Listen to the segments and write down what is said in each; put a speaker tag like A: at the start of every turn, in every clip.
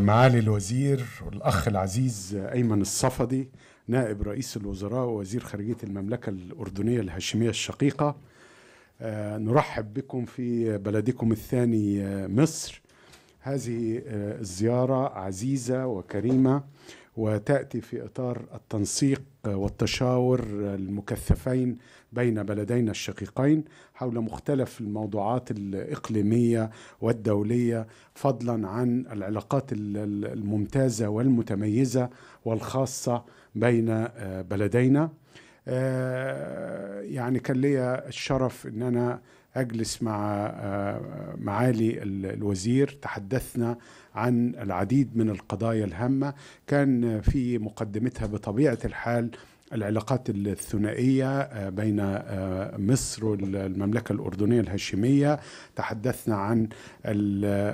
A: معالي الوزير والأخ العزيز أيمن الصفدي نائب رئيس الوزراء ووزير خارجية المملكة الأردنية الهاشمية الشقيقة آه، نرحب بكم في بلدكم الثاني آه، مصر هذه آه، الزيارة عزيزة وكريمة وتاتي في اطار التنسيق والتشاور المكثفين بين بلدينا الشقيقين حول مختلف الموضوعات الاقليميه والدوليه فضلا عن العلاقات الممتازه والمتميزه والخاصه بين آه، بلدينا آه، يعني كان لي الشرف ان انا اجلس مع آه، معالي الوزير تحدثنا عن العديد من القضايا الهامه كان في مقدمتها بطبيعه الحال العلاقات الثنائية آه، بين آه، مصر والمملكة الأردنية الهاشمية تحدثنا عن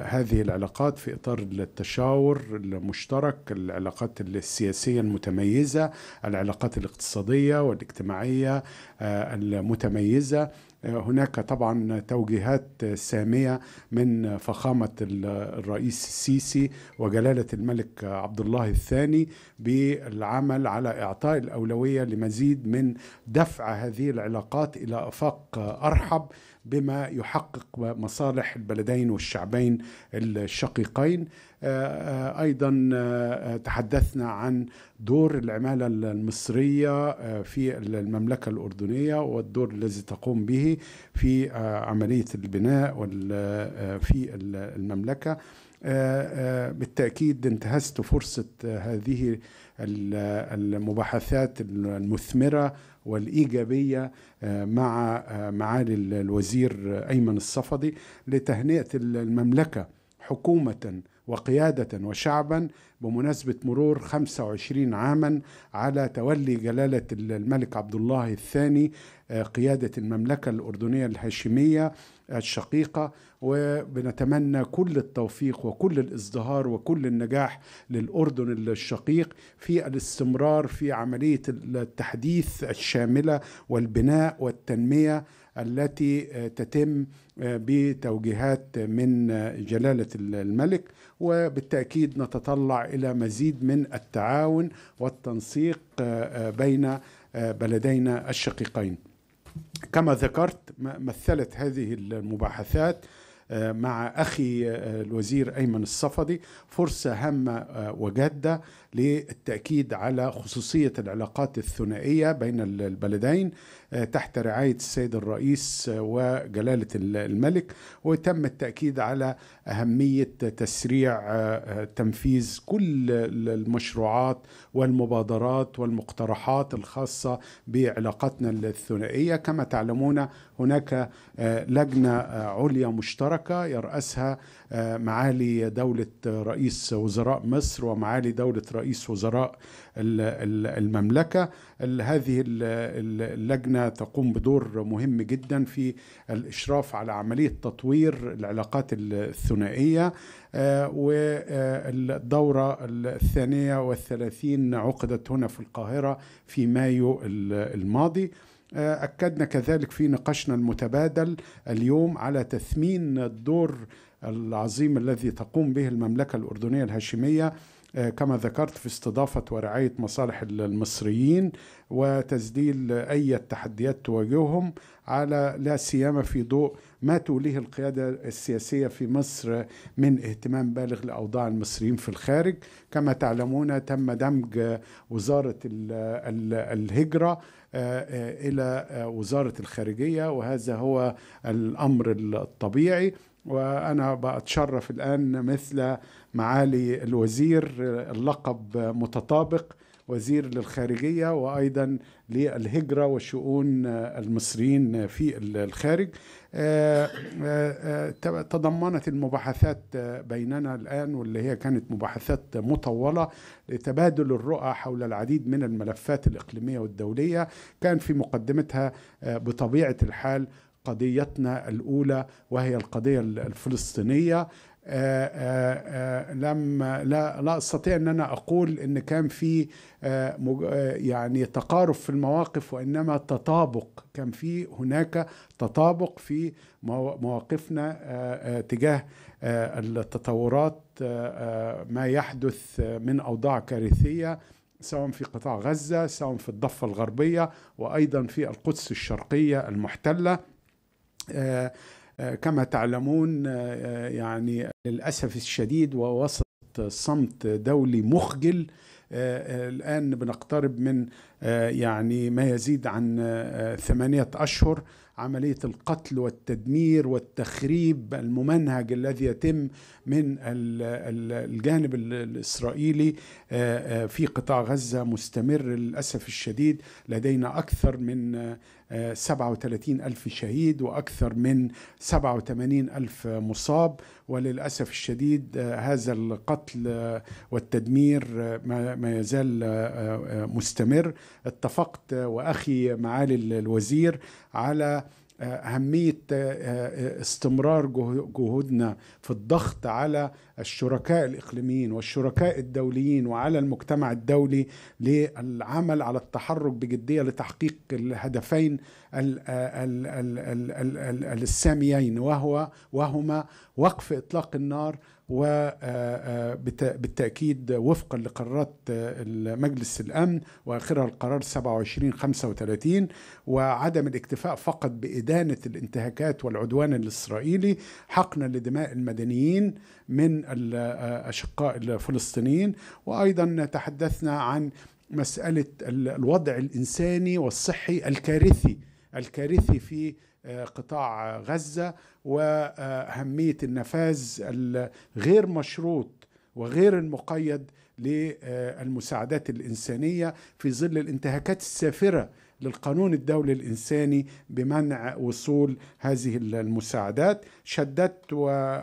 A: هذه العلاقات في إطار التشاور المشترك العلاقات السياسية المتميزة العلاقات الاقتصادية والاجتماعية المتميزة هناك طبعا توجيهات سامية من فخامة الرئيس السيسي وجلالة الملك عبد الله الثاني بالعمل على إعطاء الأولوية لمزيد من دفع هذه العلاقات إلى آفاق أرحب بما يحقق مصالح البلدين والشعبين الشقيقين آه، آه، ايضا آه، تحدثنا عن دور العماله المصريه في المملكه الاردنيه والدور الذي تقوم به في عمليه البناء في المملكه بالتاكيد انتهزت فرصه هذه المباحثات المثمره والايجابيه مع معالي الوزير ايمن الصفدي لتهنئه المملكه حكومه وقيادة وشعبا بمناسبة مرور 25 عاما على تولي جلالة الملك عبد الله الثاني آه، قيادة المملكة الأردنية الهاشمية الشقيقة وبنتمنى كل التوفيق وكل الازدهار وكل النجاح للأردن الشقيق في الاستمرار في عملية التحديث الشاملة والبناء والتنمية التي آه، تتم آه، بتوجيهات من آه، جلاله الملك وبالتاكيد نتطلع الى مزيد من التعاون والتنسيق بين بلدينا الشقيقين. كما ذكرت مثلت هذه المباحثات مع اخي الوزير ايمن الصفدي فرصه هامه وجاده للتأكيد على خصوصية العلاقات الثنائية بين البلدين آه، تحت رعاية السيد الرئيس آه، وجلالة الملك وتم التأكيد على أهمية تسريع آه، تنفيذ كل المشروعات والمبادرات والمقترحات الخاصة بعلاقتنا الثنائية كما تعلمون هناك لجنة عليا مشتركة يرأسها معالي دولة رئيس وزراء مصر ومعالي دولة رئيس رئيس وزراء المملكة هذه اللجنة تقوم بدور مهم جدا في الإشراف على عملية تطوير العلاقات الثنائية آه، والدورة الثانية والثلاثين عقدت هنا في القاهرة في مايو الماضي آه، أكدنا كذلك في نقاشنا المتبادل اليوم على تثمين الدور العظيم الذي تقوم به المملكة الأردنية الهاشمية آه، كما ذكرت في استضافة ورعاية مصالح المصريين وتسديل أي تحديات تواجههم على لا سيما في ضوء ما توليه القيادة السياسية في مصر من اهتمام بالغ لأوضاع المصريين في الخارج كما تعلمون تم دمج وزارة الهجرة آه، آه، إلى وزارة الخارجية وهذا هو الأمر الطبيعي وأنا بتشرف الآن مثل معالي الوزير اللقب متطابق وزير للخارجية وأيضا للهجرة وشؤون المصريين في الخارج آه، آه، آه، تضمنت المباحثات بيننا الآن واللي هي كانت مباحثات مطولة لتبادل الرؤى حول العديد من الملفات الإقليمية والدولية كان في مقدمتها بطبيعة الحال قضيتنا الأولى وهي القضية الفلسطينية آه، آه، آه، لم لا, لا استطيع ان انا اقول ان كان في يعني تقارب في المواقف وانما تطابق كان في هناك تطابق في مواقفنا تجاه التطورات ما يحدث من اوضاع كارثيه سواء في قطاع غزه سواء في الضفه الغربيه وايضا في القدس الشرقيه المحتله آه، آه، كما تعلمون آه، يعني للأسف الشديد ووسط صمت دولي مخجل الآن بنقترب من يعني ما يزيد عن ثمانية أشهر عملية القتل والتدمير والتخريب الممنهج الذي يتم من الجانب الإسرائيلي في قطاع غزة مستمر للأسف الشديد لدينا أكثر من 37 ألف شهيد وأكثر من 87 ألف مصاب وللأسف الشديد آه، هذا القتل آه، والتدمير آه، ما يزال مستمر اتفقت وأخي معالي الوزير على اهميه آه، آه، استمرار جهودنا في الضغط على الشركاء الاقليميين والشركاء الدوليين وعلى المجتمع الدولي للعمل على التحرك بجديه لتحقيق الهدفين الساميين وهو وهما وقف اطلاق النار وبالتأكيد آه، آه، وفقا لقرارات آه، مجلس الأمن وآخرها القرار 2735 وعدم الاكتفاء فقط بإدانة الانتهاكات والعدوان الإسرائيلي حقنا لدماء المدنيين من الأشقاء الفلسطينيين وأيضا تحدثنا عن مسألة الوضع الإنساني والصحي الكارثي الكارثي في آه، قطاع غزه واهميه النفاذ الغير مشروط وغير المقيد للمساعدات الانسانيه في ظل الانتهاكات السافره للقانون الدولي الانساني بمنع وصول هذه المساعدات شددت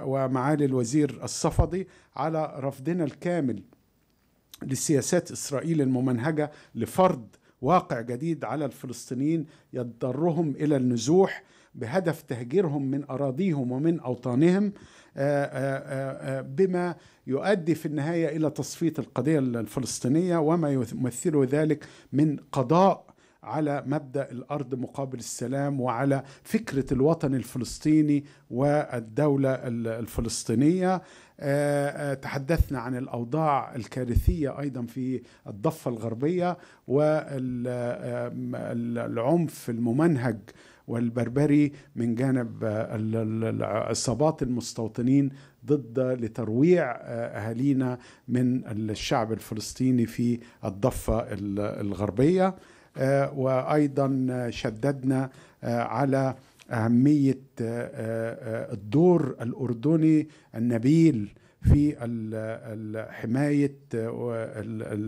A: ومعالي الوزير الصفدي على رفضنا الكامل لسياسات اسرائيل الممنهجه لفرض واقع جديد على الفلسطينيين يضطرهم الى النزوح بهدف تهجيرهم من اراضيهم ومن اوطانهم آه، آه، آه، بما يؤدي في النهايه الى تصفيه القضيه الفلسطينيه وما يمثله ذلك من قضاء على مبدا الارض مقابل السلام وعلى فكره الوطن الفلسطيني والدوله الفلسطينيه آه، آه، تحدثنا عن الاوضاع الكارثيه ايضا في الضفه الغربيه والعنف آه، الممنهج والبربري من جانب العصابات المستوطنين ضد لترويع اهالينا من الشعب الفلسطيني في الضفه الغربيه آه، وايضا شددنا آه، على اهميه آه، الدور الاردني النبيل في حماية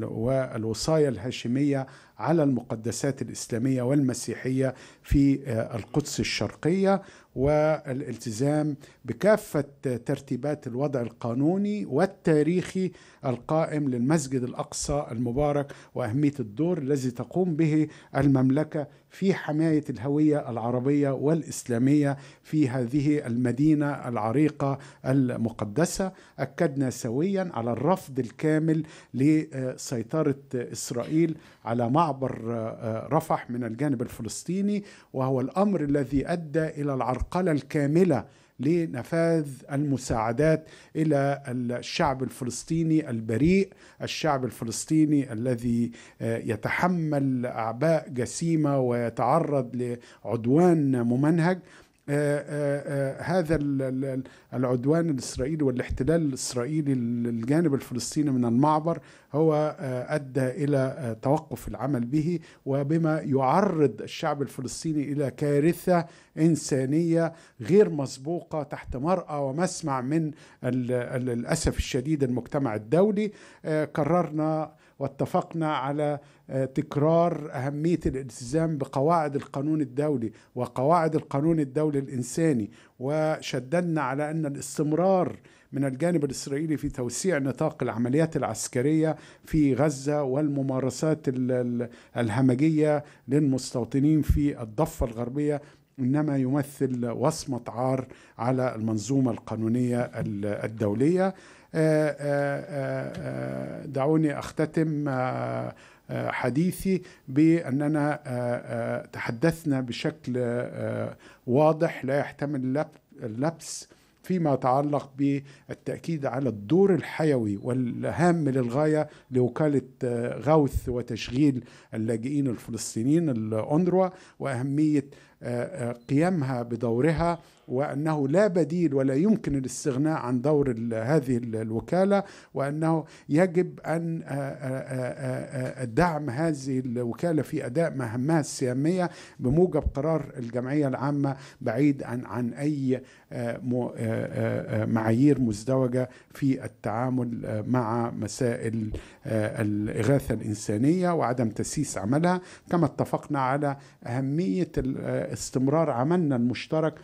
A: والوصاية الهاشمية على المقدسات الإسلامية والمسيحية في القدس الشرقية والالتزام بكافة ترتيبات الوضع القانوني والتاريخي القائم للمسجد الأقصى المبارك وأهمية الدور الذي تقوم به المملكة في حماية الهوية العربية والإسلامية في هذه المدينة العريقة المقدسة أكدنا سويا على الرفض الكامل لسيطرة إسرائيل على معبر آه، رفح من الجانب الفلسطيني وهو الأمر الذي أدى إلى العرق العرقله الكامله لنفاذ المساعدات الى الشعب الفلسطيني البريء، الشعب الفلسطيني الذي آه، يتحمل اعباء جسيمه ويتعرض لعدوان ممنهج آه، آه، آه، هذا العدوان الاسرائيلي والاحتلال الاسرائيلي للجانب الفلسطيني من المعبر هو ادى الى توقف العمل به وبما يعرض الشعب الفلسطيني الى كارثه انسانيه غير مسبوقه تحت مرأى ومسمع من للاسف الشديد المجتمع الدولي قررنا واتفقنا على آه، تكرار أهمية الالتزام بقواعد القانون الدولي وقواعد القانون الدولي الإنساني وشددنا على أن الاستمرار من الجانب الإسرائيلي في توسيع نطاق العمليات العسكرية في غزة والممارسات الهمجية للمستوطنين في الضفة الغربية انما يمثل وصمه عار على المنظومه القانونيه الدوليه آه، آه، آه، دعوني أختتم حديثي بأننا تحدثنا بشكل واضح لا يحتمل اللبس فيما يتعلق بالتأكيد على الدور الحيوي والهام للغاية لوكالة آه، غوث وتشغيل اللاجئين الفلسطينيين الأندروا وأهمية آه، آه، قيامها بدورها وانه لا بديل ولا يمكن الاستغناء عن دور هذه الوكاله وانه يجب ان دعم هذه الوكاله في اداء مهامها الساميه بموجب قرار الجمعيه العامه بعيد عن عن اي آه، آه، آه، معايير مزدوجه في التعامل مع مسائل الاغاثه الانسانيه وعدم تسييس عملها كما اتفقنا على اهميه استمرار عملنا المشترك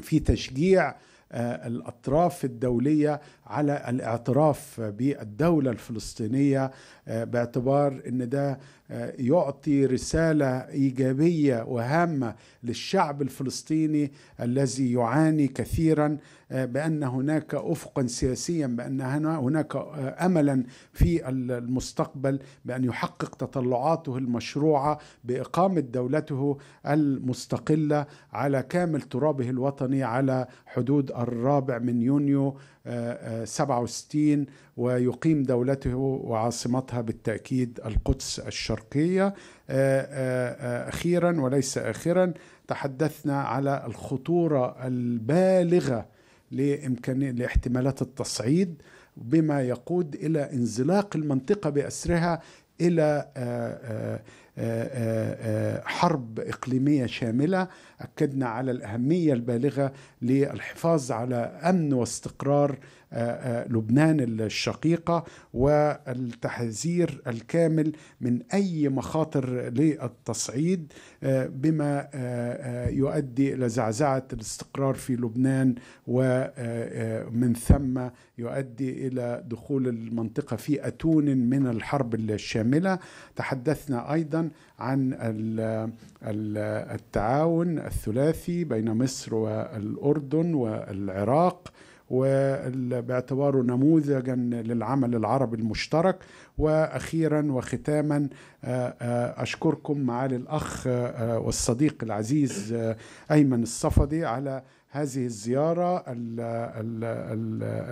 A: في تشجيع الاطراف الدوليه على الاعتراف بالدوله الفلسطينيه آه، باعتبار ان ده آه، يعطي رساله ايجابيه وهامه للشعب الفلسطيني الذي يعاني كثيرا آه، بان هناك افقا سياسيا بان هناك املا في المستقبل بان يحقق تطلعاته المشروعه باقامه دولته المستقله على كامل ترابه الوطني على حدود الرابع من يونيو 67 ويقيم دولته وعاصمتها بالتأكيد القدس الشرقية آه، آه، آه، أخيرا وليس آخرا تحدثنا على الخطورة البالغة لإمكانية لاحتمالات التصعيد بما يقود إلى انزلاق المنطقة بأسرها إلى حرب إقليمية شاملة أكدنا على الأهمية البالغة للحفاظ على أمن واستقرار آه، آه، لبنان الشقيقة والتحذير الكامل من أي مخاطر للتصعيد آه، بما يؤدي إلى زعزعة الاستقرار في لبنان ومن ثم يؤدي إلى دخول المنطقة في أتون من الحرب الشاملة تحدثنا أيضا عن التعاون الثلاثي بين مصر والأردن والعراق وباعتباره نموذجا للعمل العربي المشترك واخيرا وختاما اشكركم معالي الاخ والصديق العزيز ايمن الصفدي على هذه الزياره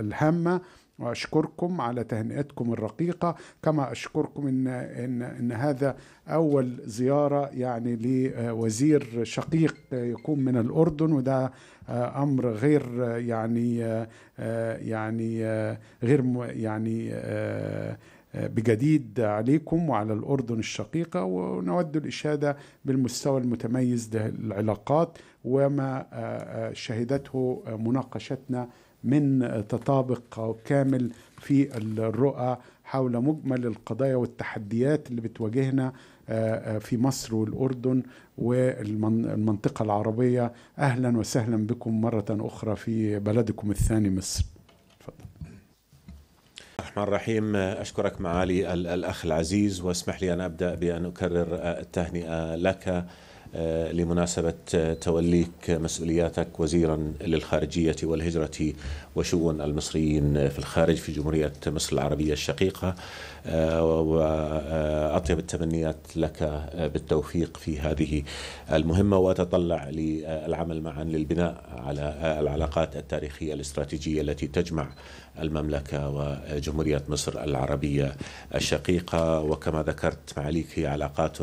A: الهامه واشكركم على تهنئتكم الرقيقه كما اشكركم ان ان ان هذا اول زياره يعني لوزير شقيق يكون من الاردن وده امر غير يعني يعني غير يعني بجديد عليكم وعلى الأردن الشقيقة ونود الإشادة بالمستوى المتميز للعلاقات وما شهدته مناقشتنا من تطابق كامل في الرؤى حول مجمل القضايا والتحديات اللي بتواجهنا آه، آه، في مصر والأردن والمنطقة العربية أهلا وسهلا بكم مرة أخرى في بلدكم الثاني مصر
B: الرحمن الرحيم أشكرك معالي الأخ العزيز واسمح لي أن أبدأ بأن أكرر التهنئة لك آه، لمناسبة آه، توليك مسؤولياتك وزيرا للخارجية والهجرة وشؤون المصريين في الخارج في جمهورية مصر العربية الشقيقة آه، وأطيب التمنيات لك بالتوفيق في هذه المهمة وأتطلع للعمل معا للبناء على العلاقات التاريخية الاستراتيجية التي تجمع المملكة وجمهورية مصر العربية الشقيقة وكما ذكرت معاليك هي علاقات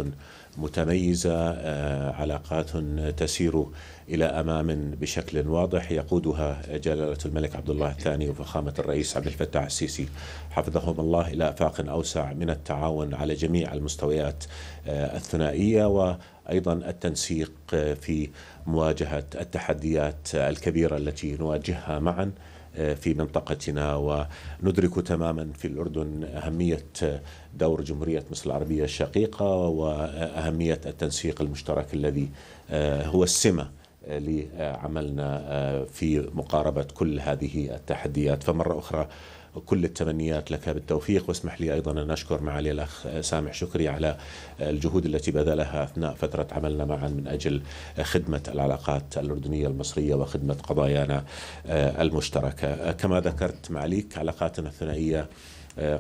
B: متميزه آه، علاقات تسير الى امام بشكل واضح يقودها جلاله الملك عبد الله الثاني وفخامه الرئيس عبد الفتاح السيسي حفظهم الله الى افاق اوسع من التعاون على جميع المستويات آه، الثنائيه و ايضا التنسيق في مواجهه التحديات الكبيره التي نواجهها معا في منطقتنا وندرك تماما في الأردن أهمية دور جمهورية مصر العربية الشقيقة وأهمية التنسيق المشترك الذي آه، هو السمة لعملنا آه، في مقاربة كل هذه التحديات فمرة أخرى كل التمنيات لك بالتوفيق واسمح لي أيضا أن أشكر معالي الأخ سامح شكري على الجهود التي بذلها أثناء فترة عملنا معا من أجل خدمة العلاقات الأردنية المصرية وخدمة قضايانا المشتركة كما ذكرت معاليك علاقاتنا الثنائية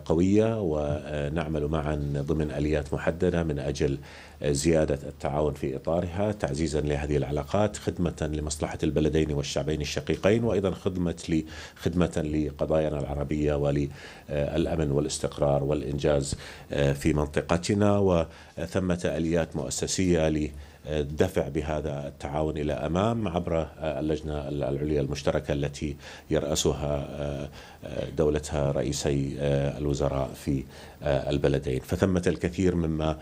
B: قويه ونعمل معا ضمن اليات محدده من اجل زياده التعاون في اطارها تعزيزا لهذه العلاقات خدمه لمصلحه البلدين والشعبين الشقيقين وايضا خدمه خدمه لقضايانا العربيه وللامن والاستقرار والانجاز آه، في منطقتنا وثمه اليات مؤسسيه الدفع بهذا التعاون إلى أمام عبر اللجنة العليا المشتركة التي يرأسها آه، دولتها رئيسي آه، الوزراء في آه، البلدين فثمة الكثير مما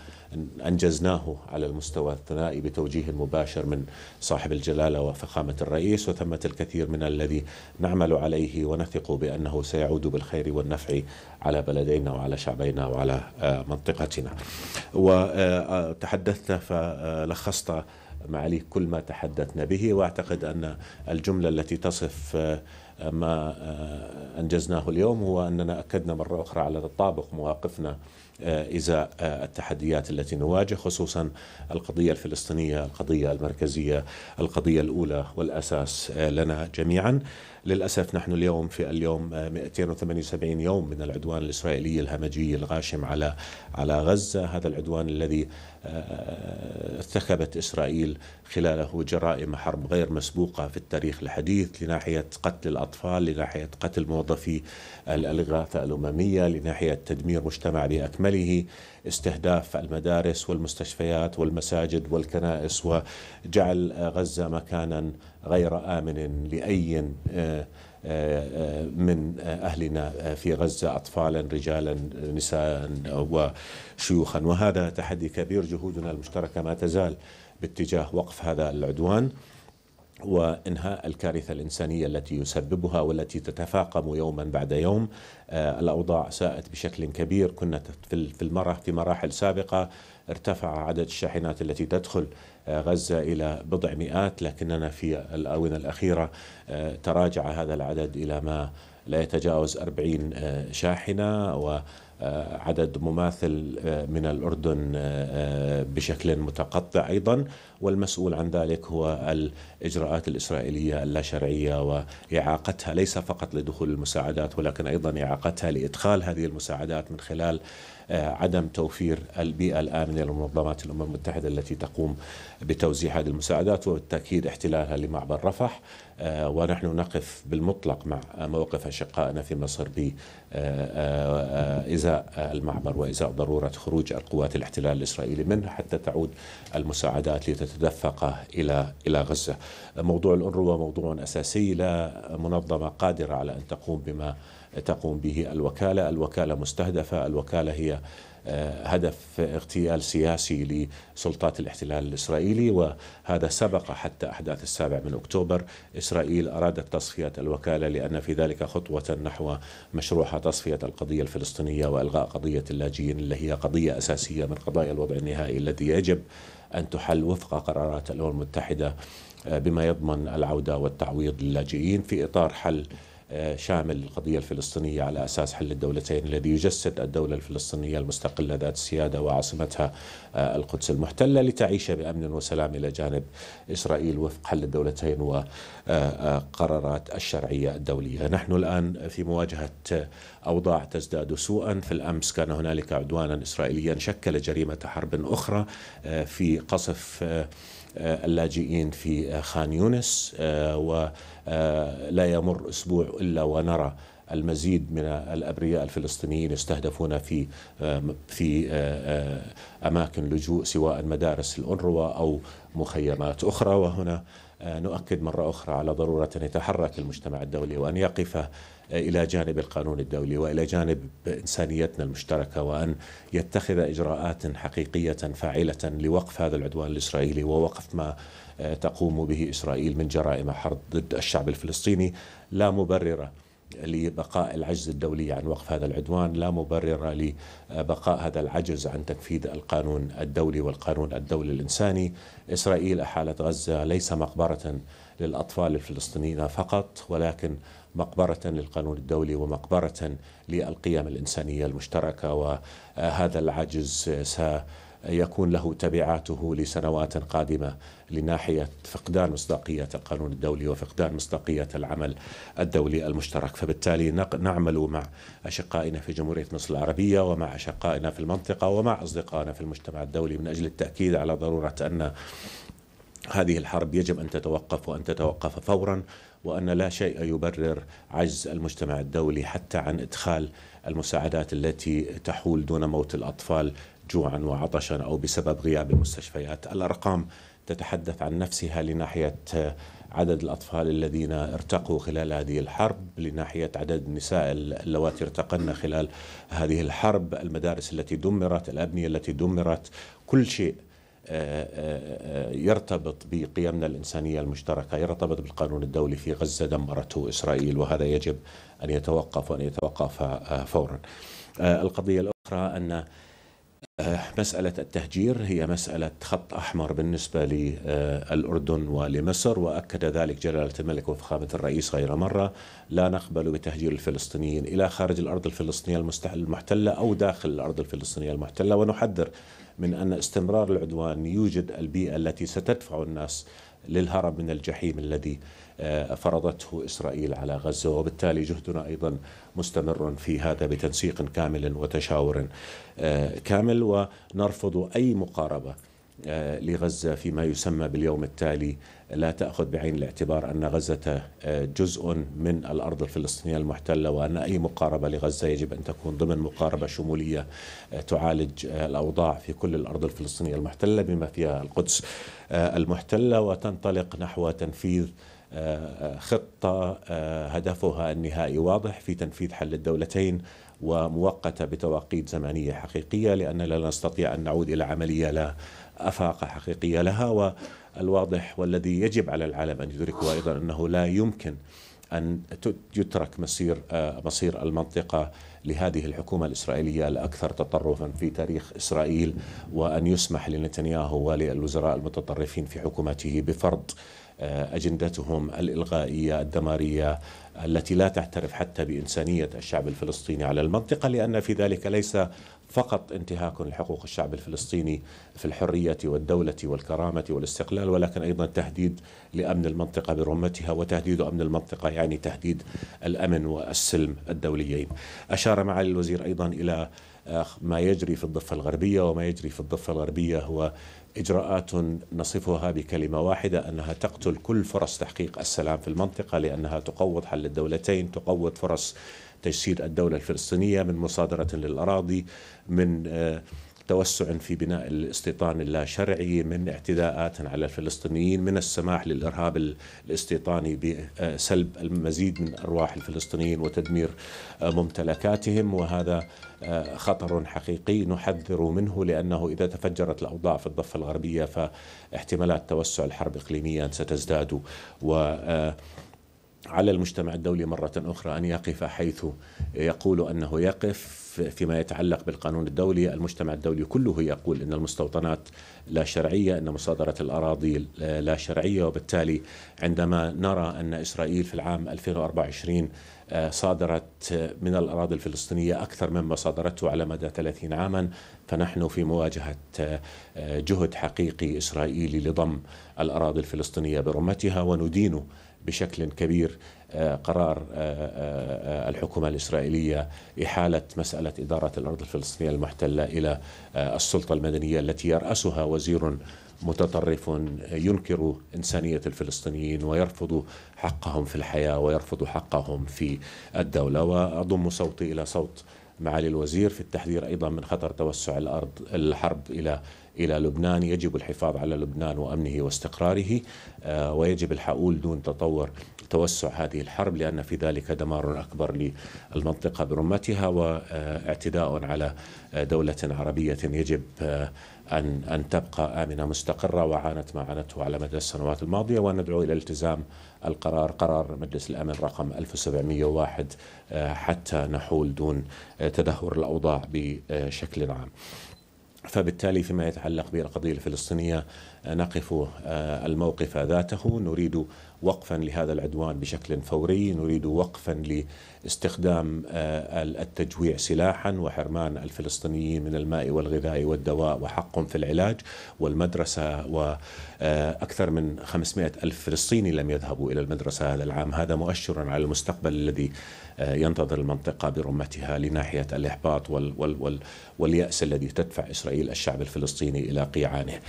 B: أنجزناه على المستوى الثنائي بتوجيه مباشر من صاحب الجلالة وفخامة الرئيس وثمة الكثير من الذي نعمل عليه ونثق بأنه سيعود بالخير والنفع على بلدينا وعلى شعبينا وعلى منطقتنا وتحدثت فلخصت لخصت معاليك كل ما تحدثنا به واعتقد ان الجمله التي تصف آه، ما آه، انجزناه اليوم هو اننا اكدنا مره اخرى على تطابق مواقفنا آه، ازاء التحديات التي نواجه خصوصا القضيه الفلسطينيه، القضيه المركزيه، القضيه الاولى والاساس لنا جميعا. للاسف نحن اليوم في اليوم 278 يوم من العدوان الاسرائيلي الهمجي الغاشم على على غزه، هذا العدوان الذي ارتكبت إسرائيل خلاله جرائم حرب غير مسبوقة في التاريخ الحديث لناحية قتل الأطفال لناحية قتل موظفي الإغاثة الأممية لناحية تدمير مجتمع بأكمله استهداف المدارس والمستشفيات والمساجد والكنائس وجعل غزة مكانا غير آمن لأي آه، من اهلنا في غزه اطفالا رجالا نساء وشيوخا وهذا تحدي كبير جهودنا المشتركه ما تزال باتجاه وقف هذا العدوان وانهاء الكارثه الانسانيه التي يسببها والتي تتفاقم يوما بعد يوم آه، الاوضاع ساءت بشكل كبير كنا في المره في مراحل سابقه ارتفع عدد الشاحنات التي تدخل آه، غزة إلى بضع مئات لكننا في الآونة الأخيرة آه، تراجع هذا العدد إلى ما لا يتجاوز أربعين آه، شاحنة و آه، عدد مماثل آه، من الأردن آه، بشكل متقطع أيضا والمسؤول عن ذلك هو الإجراءات الإسرائيلية اللاشرعية وإعاقتها ليس فقط لدخول المساعدات ولكن أيضا إعاقتها لإدخال هذه المساعدات من خلال عدم توفير البيئة الآمنة لمنظمات الأمم المتحدة التي تقوم بتوزيع هذه المساعدات وبالتأكيد احتلالها لمعبر رفح آه، ونحن نقف بالمطلق مع موقف أشقائنا في مصر بإزاء آه، آه، المعبر وإزاء ضرورة خروج القوات الاحتلال الإسرائيلي منه حتى تعود المساعدات لتتدفق إلى إلى غزة موضوع الأنروا موضوع أساسي لا منظمة قادرة على أن تقوم بما تقوم به الوكالة الوكالة مستهدفة الوكالة هي هدف اغتيال سياسي لسلطات الاحتلال الإسرائيلي وهذا سبق حتى أحداث السابع من أكتوبر إسرائيل أرادت تصفية الوكالة لأن في ذلك خطوة نحو مشروع تصفية القضية الفلسطينية وإلغاء قضية اللاجئين اللي هي قضية أساسية من قضايا الوضع النهائي التي يجب أن تحل وفق قرارات الأمم المتحدة بما يضمن العودة والتعويض للاجئين في إطار حل شامل القضية الفلسطينية على أساس حل الدولتين الذي يجسد الدولة الفلسطينية المستقلة ذات السيادة وعاصمتها آه، القدس المحتلة لتعيش بأمن وسلام إلى جانب إسرائيل وفق حل الدولتين وقرارات آه، آه، الشرعية الدولية نحن الآن في مواجهة أوضاع تزداد سوءا في الأمس كان هنالك عدوانا إسرائيليا شكل جريمة حرب أخرى في قصف آه، اللاجئين في آه، خان يونس آه، ولا يمر اسبوع الا ونرى المزيد من الابرياء الفلسطينيين يستهدفون في في اماكن لجوء سواء مدارس الانروا او مخيمات اخرى وهنا نؤكد مرة أخرى على ضرورة أن يتحرك المجتمع الدولي وأن يقف آه، إلى جانب القانون الدولي وإلى جانب إنسانيتنا المشتركة وأن يتخذ إجراءات حقيقية فاعلة لوقف هذا العدوان الإسرائيلي ووقف ما آه، تقوم به إسرائيل من جرائم حرب ضد الشعب الفلسطيني لا مبررة لبقاء العجز الدولي عن وقف هذا العدوان لا مبرر لبقاء هذا العجز عن تنفيذ القانون الدولي والقانون الدولي الإنساني إسرائيل أحالت غزة ليس مقبرة للأطفال الفلسطينيين فقط ولكن مقبرة للقانون الدولي ومقبرة للقيم الإنسانية المشتركة وهذا العجز سيكون يكون له تبعاته لسنوات قادمه لناحيه فقدان مصداقيه القانون الدولي وفقدان مصداقيه العمل الدولي المشترك، فبالتالي نعمل مع اشقائنا في جمهوريه مصر العربيه ومع اشقائنا في المنطقه ومع اصدقائنا في المجتمع الدولي من اجل التاكيد على ضروره ان هذه الحرب يجب ان تتوقف وان تتوقف فورا وان لا شيء يبرر عجز المجتمع الدولي حتى عن ادخال المساعدات التي تحول دون موت الاطفال جوعا وعطشا او بسبب غياب المستشفيات، الارقام تتحدث عن نفسها لناحيه عدد الاطفال الذين ارتقوا خلال هذه الحرب، لناحيه عدد النساء اللواتي ارتقن خلال هذه الحرب، المدارس التي دمرت، الابنيه التي دمرت، كل شيء آه، آه، آه، يرتبط بقيمنا الإنسانية المشتركة يرتبط بالقانون الدولي في غزة دمرته إسرائيل وهذا يجب أن يتوقف وأن يتوقف فورا القضية الأخرى أن آه، مسألة التهجير هي مسألة خط أحمر بالنسبة للأردن ولمصر وأكد ذلك جلالة الملك وفخامة الرئيس غير مرة لا نقبل بتهجير الفلسطينيين إلى خارج الأرض الفلسطينية المحتلة أو داخل الأرض الفلسطينية المحتلة ونحذر من أن استمرار العدوان يوجد البيئة التي ستدفع الناس للهرب من الجحيم الذي آه، فرضته إسرائيل على غزة وبالتالي جهدنا أيضا مستمر في هذا بتنسيق كامل وتشاور آه، كامل ونرفض أي مقاربة آه، لغزة فيما يسمى باليوم التالي لا تأخذ بعين الاعتبار أن غزة جزء من الأرض الفلسطينية المحتلة وأن أي مقاربة لغزة يجب أن تكون ضمن مقاربة شمولية تعالج الأوضاع في كل الأرض الفلسطينية المحتلة بما فيها القدس المحتلة وتنطلق نحو تنفيذ خطه آه، هدفها النهائي واضح في تنفيذ حل الدولتين ومؤقته بتواقيت زمنيه حقيقيه لاننا لا نستطيع ان نعود الى عمليه لا افاق حقيقيه لها والواضح والذي يجب على العالم ان يدركه ايضا انه لا يمكن ان يترك مسير آه، مصير المنطقه لهذه الحكومه الاسرائيليه الاكثر تطرفا في تاريخ اسرائيل وان يسمح لنتنياهو وللوزراء المتطرفين في حكومته بفرض آه، اجندتهم الالغائيه الدماريه التي لا تعترف حتى بانسانيه الشعب الفلسطيني على المنطقه لان في ذلك ليس فقط انتهاك لحقوق الشعب الفلسطيني في الحريه والدوله والكرامه والاستقلال ولكن ايضا تهديد لامن المنطقه برمتها وتهديد امن المنطقه يعني تهديد الامن والسلم الدوليين. اشار معالي الوزير ايضا الى ما يجري في الضفة الغربية وما يجري في الضفة الغربية هو إجراءات نصفها بكلمة واحدة أنها تقتل كل فرص تحقيق السلام في المنطقة لأنها تقوض حل الدولتين تقوض فرص تجسيد الدولة الفلسطينية من مصادرة للأراضي من آه، توسع في بناء الاستيطان اللاشرعي من اعتداءات على الفلسطينيين من السماح للإرهاب الاستيطاني بسلب المزيد من أرواح الفلسطينيين وتدمير آه، ممتلكاتهم وهذا آه، خطر حقيقي نحذر منه لأنه إذا تفجرت الأوضاع في الضفة الغربية فاحتمالات توسع الحرب إقليميا ستزداد و آه، على المجتمع الدولي مرة أخرى أن يقف حيث يقول أنه يقف فيما يتعلق بالقانون الدولي المجتمع الدولي كله يقول أن المستوطنات لا شرعية أن مصادرة الأراضي لا شرعية وبالتالي عندما نرى أن إسرائيل في العام 2024 آه، صادرت من الأراضي الفلسطينية أكثر مما صادرته على مدى 30 عاما فنحن في مواجهة آه، جهد حقيقي إسرائيلي لضم الأراضي الفلسطينية برمتها وندين بشكل كبير آه، قرار آه، آه، الحكومة الإسرائيلية إحالة مسألة إدارة الأرض الفلسطينية المحتلة إلى السلطة المدنية التي يرأسها وزير متطرف ينكر إنسانية الفلسطينيين ويرفض حقهم في الحياة ويرفض حقهم في الدولة وأضم صوتي إلى صوت معالي الوزير في التحذير أيضا من خطر توسع الأرض الحرب إلى إلى لبنان يجب الحفاظ على لبنان وأمنه واستقراره آه، ويجب الحؤول دون تطور توسع هذه الحرب لأن في ذلك دمار أكبر للمنطقة برمتها واعتداء على دولة عربية يجب آه، أن أن تبقى آمنة مستقرة وعانت ما عانته على مدى السنوات الماضية وندعو إلى التزام القرار قرار مجلس الأمن رقم 1701 آه، حتى نحول دون تدهور الأوضاع بشكل عام. فبالتالي فيما يتعلق بالقضيه الفلسطينيه آه، نقف آه، الموقف ذاته نريد وقفا لهذا العدوان بشكل فوري نريد وقفا لاستخدام آه، التجويع سلاحا وحرمان الفلسطينيين من الماء والغذاء والدواء وحقهم في العلاج والمدرسة وأكثر من 500 ألف فلسطيني لم يذهبوا إلى المدرسة هذا العام هذا مؤشر على المستقبل الذي ينتظر المنطقة برمتها لناحية الإحباط واليأس الذي تدفع إسرائيل إسرائيل الشعب الفلسطيني إلى قيعانه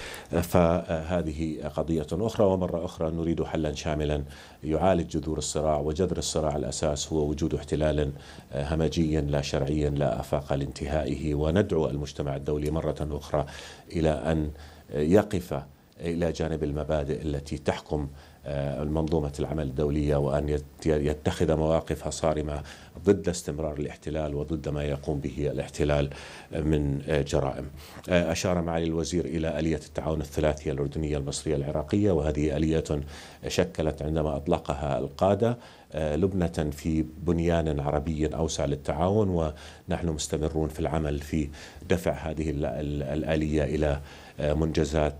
B: فهذه قضية أخرى ومرة أخرى نريد حلا شاملا يعالج جذور الصراع وجذر الصراع الأساس هو وجود احتلال همجي لا شرعي لا آفاق لانتهائه وندعو المجتمع الدولي مرة أخرى إلى أن يقف إلى جانب المبادئ التي تحكم آه، منظومة العمل الدولية وأن يتخذ مواقف صارمة ضد استمرار الاحتلال وضد ما يقوم به الاحتلال من آه، جرائم آه، أشار معالي الوزير إلى آلية التعاون الثلاثية الأردنية المصرية العراقية وهذه آلية شكلت عندما أطلقها القادة لبنة في بنيان عربي أوسع للتعاون ونحن مستمرون في العمل في دفع هذه الآلية إلى منجزات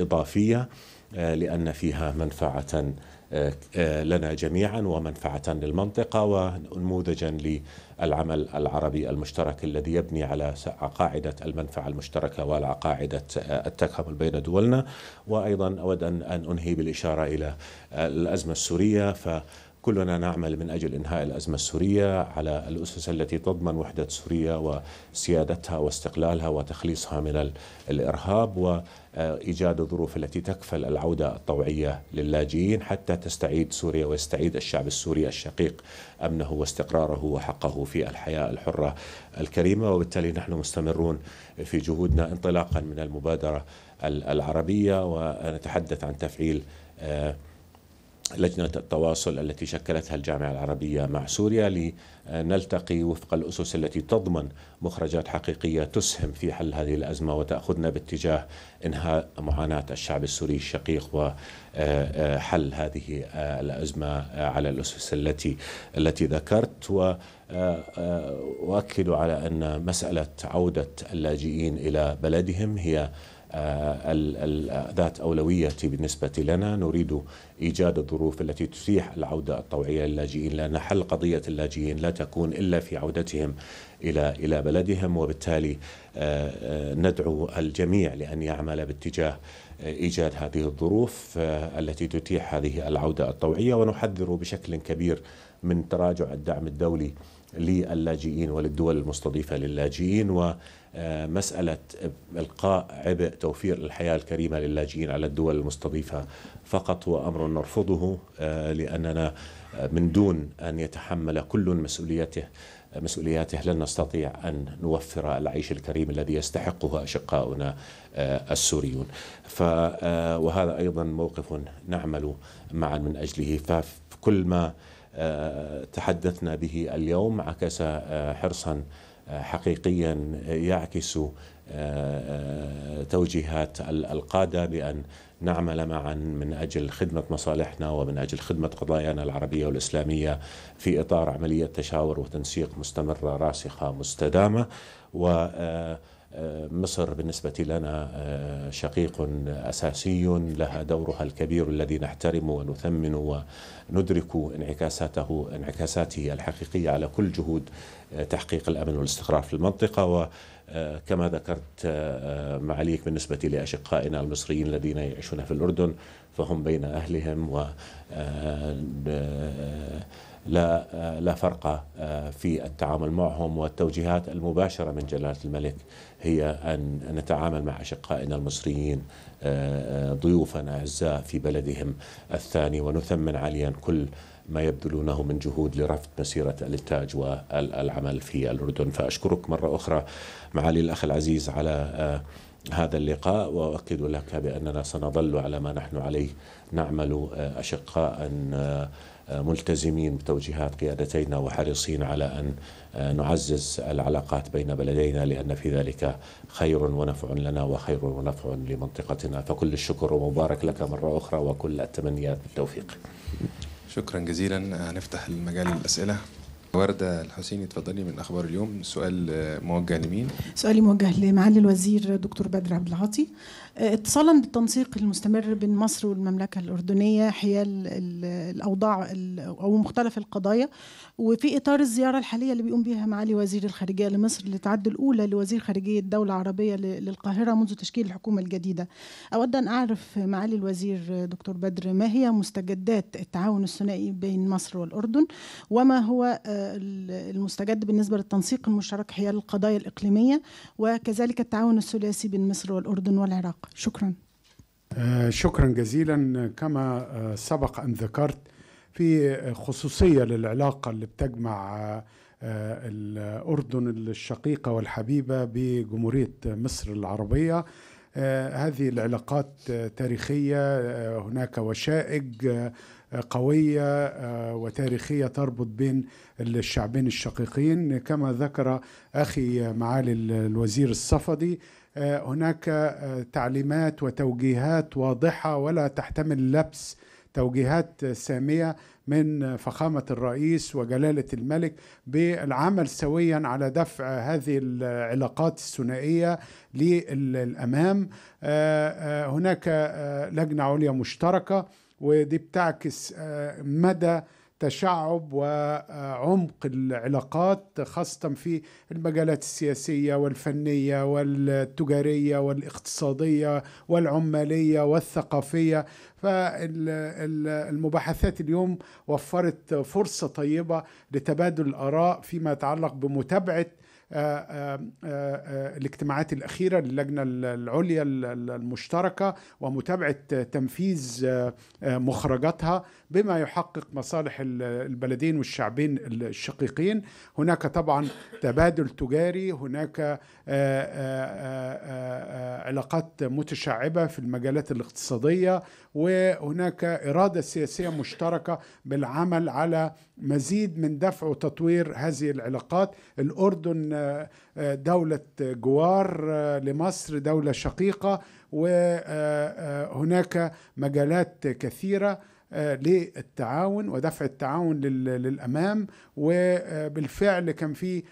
B: إضافية آه، لأن فيها منفعة آه، آه، لنا جميعا ومنفعة للمنطقة ونموذجا للعمل العربي المشترك الذي يبني على قاعدة المنفعة المشتركة وعلى قاعدة التكامل بين دولنا وأيضا أود أن أنهي بالإشارة إلى الأزمة السورية ف كلنا نعمل من أجل إنهاء الأزمة السورية على الأسس التي تضمن وحدة سوريا وسيادتها واستقلالها وتخليصها من الإرهاب وايجاد الظروف التي تكفل العوده الطوعيه للاجئين حتى تستعيد سوريا ويستعيد الشعب السوري الشقيق امنه واستقراره وحقه في الحياه الحره الكريمه وبالتالي نحن مستمرون في جهودنا انطلاقا من المبادره العربيه ونتحدث عن تفعيل آه، لجنة التواصل التي شكلتها الجامعة العربية مع سوريا لنلتقي وفق الأسس التي تضمن مخرجات حقيقية تسهم في حل هذه الأزمة وتأخذنا باتجاه إنهاء معاناة الشعب السوري الشقيق وحل آه، آه، هذه آه، الأزمة على الأسس التي التي ذكرت وأؤكد على أن مسألة عودة اللاجئين إلى بلدهم هي آه، ذات أولوية بالنسبة لنا نريد إيجاد الظروف التي تتيح العودة الطوعية للاجئين لأن حل قضية اللاجئين لا تكون إلا في عودتهم إلى إلى بلدهم وبالتالي آه، آه، ندعو الجميع لأن يعمل باتجاه إيجاد هذه الظروف التي تتيح هذه العودة الطوعية ونحذر بشكل كبير من تراجع الدعم الدولي للاجئين وللدول المستضيفة للاجئين و آه، مسألة إلقاء عبء توفير الحياة الكريمة للاجئين على الدول المستضيفة فقط هو أمر نرفضه آه، لأننا آه، من دون أن يتحمل كل مسؤوليته مسؤولياته لن نستطيع أن نوفر العيش الكريم الذي يستحقه أشقاؤنا السوريون وهذا أيضا موقف نعمل معا من أجله فكل ما تحدثنا به اليوم عكس حرصا حقيقيا يعكس آه، آه، توجيهات القادة بأن نعمل معا من أجل خدمة مصالحنا ومن أجل خدمة قضايانا العربية والإسلامية في إطار عملية تشاور وتنسيق مستمرة راسخة مستدامة و آه، آه، مصر بالنسبة لنا آه، شقيق أساسي لها دورها الكبير الذي نحترم ونثمن وندرك انعكاساته انعكاساته الحقيقية على كل جهود آه، تحقيق الأمن والاستقرار في المنطقة وكما ذكرت معاليك بالنسبة لأشقائنا المصريين الذين يعيشون في الأردن فهم بين أهلهم و آه، لا آه، لا فرق آه، في التعامل معهم والتوجيهات المباشره من جلاله الملك هي ان نتعامل مع اشقائنا المصريين ضيوفنا اعزاء في بلدهم الثاني ونثمن عاليا كل ما يبذلونه من جهود لرفض مسيرة الإنتاج والعمل في الأردن فأشكرك مرة أخرى معالي الأخ العزيز على هذا اللقاء واؤكد لك باننا سنظل على ما نحن عليه نعمل آه، اشقاء آه، ملتزمين بتوجيهات قيادتينا وحريصين على ان آه، نعزز العلاقات بين بلدينا لان في ذلك خير ونفع لنا وخير ونفع لمنطقتنا فكل الشكر ومبارك لك مره اخرى وكل التمنيات بالتوفيق. شكرا جزيلا نفتح
A: المجال للاسئله. وردة الحسيني تفضلي من أخبار اليوم سؤال آه، موجه لمين؟ سؤالي موجه لمعالي الوزير دكتور بدر عبد العاطي اتصالا بالتنسيق المستمر بين مصر والمملكة الأردنية حيال الأوضاع أو مختلف القضايا وفي إطار الزيارة الحالية اللي بيقوم بها معالي وزير الخارجية لمصر اللي تعد الأولى لوزير خارجية دولة العربية للقاهرة منذ تشكيل الحكومة الجديدة أود أن أعرف معالي الوزير دكتور بدر ما هي مستجدات التعاون الثنائي بين مصر والأردن وما هو آه، المستجد بالنسبة للتنسيق المشترك حيال القضايا الإقليمية وكذلك التعاون الثلاثي بين مصر والأردن والعراق شكرا آه، شكرا جزيلا كما آه، سبق ان ذكرت في خصوصيه للعلاقه اللي بتجمع آه، الاردن الشقيقه والحبيبه بجمهوريه مصر العربيه هذه العلاقات تاريخيه هناك وشائج قويه وتاريخيه تربط بين الشعبين الشقيقين كما ذكر اخي معالي الوزير الصفدي آه، هناك آه، تعليمات وتوجيهات واضحه ولا تحتمل لبس توجيهات ساميه من فخامه الرئيس وجلاله الملك بالعمل سويا على دفع هذه العلاقات الثنائيه للامام آه، هناك لجنه عليا مشتركه ودي بتعكس مدى تشعب وعمق العلاقات خاصة في المجالات السياسية والفنية والتجارية والاقتصادية والعمالية والثقافية فالمباحثات اليوم وفرت فرصة طيبة لتبادل الآراء فيما يتعلق بمتابعة آه، آه، آه، الاجتماعات الأخيرة للجنة العليا المشتركة ومتابعة تنفيذ مخرجاتها بما يحقق مصالح البلدين والشعبين الشقيقين هناك طبعا تبادل تجاري هناك علاقات متشعبة في المجالات الاقتصادية وهناك إرادة سياسية مشتركة بالعمل على مزيد من دفع وتطوير هذه العلاقات الأردن آه، آه، دولة جوار آه، لمصر دولة شقيقة وهناك مجالات كثيرة للتعاون ودفع التعاون للأمام وبالفعل كان في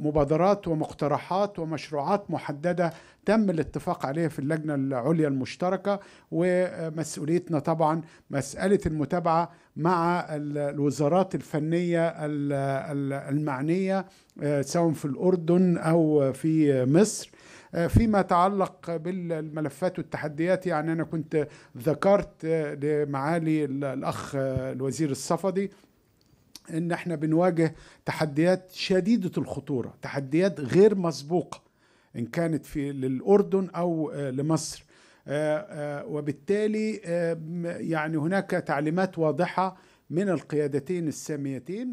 A: مبادرات ومقترحات ومشروعات محدده تم الاتفاق عليها في اللجنه العليا المشتركه ومسؤوليتنا طبعا مساله المتابعه مع الوزارات الفنية المعنية آه، سواء في الأردن أو في مصر آه، فيما يتعلق بالملفات والتحديات يعني أنا كنت ذكرت آه، لمعالي الأخ الوزير الصفدي ان احنا بنواجه تحديات شديده الخطوره تحديات غير مسبوقه ان كانت في للاردن او لمصر آه، آه، وبالتالي آه، يعني هناك تعليمات واضحة من القيادتين الساميتين